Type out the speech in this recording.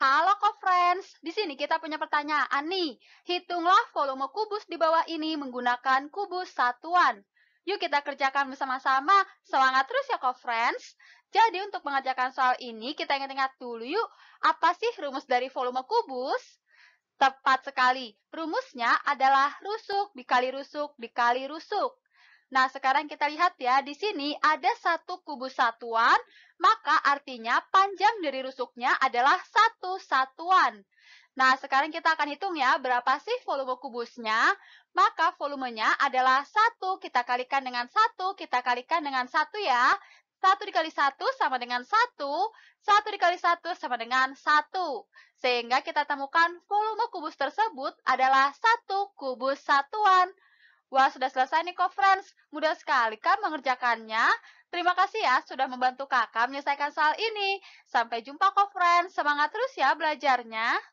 Halo co-friends, di sini kita punya pertanyaan nih. Hitunglah volume kubus di bawah ini menggunakan kubus satuan. Yuk kita kerjakan bersama-sama. Semangat terus ya co-friends. Jadi untuk mengerjakan soal ini kita ingat-ingat dulu yuk. Apa sih rumus dari volume kubus? Tepat sekali. Rumusnya adalah rusuk dikali rusuk dikali rusuk. Nah, sekarang kita lihat ya, di sini ada satu kubus satuan, maka artinya panjang dari rusuknya adalah satu satuan. Nah, sekarang kita akan hitung ya, berapa sih volume kubusnya? Maka volumenya adalah satu kita kalikan dengan satu kita kalikan dengan satu ya. satu dikali satu sama dengan satu satu dikali satu sama dengan satu Sehingga kita temukan volume kubus tersebut adalah satu kubus satuan. Wah, sudah selesai nih conference. Mudah sekali kan mengerjakannya? Terima kasih ya sudah membantu kakak menyelesaikan soal ini. Sampai jumpa conference. Semangat terus ya belajarnya.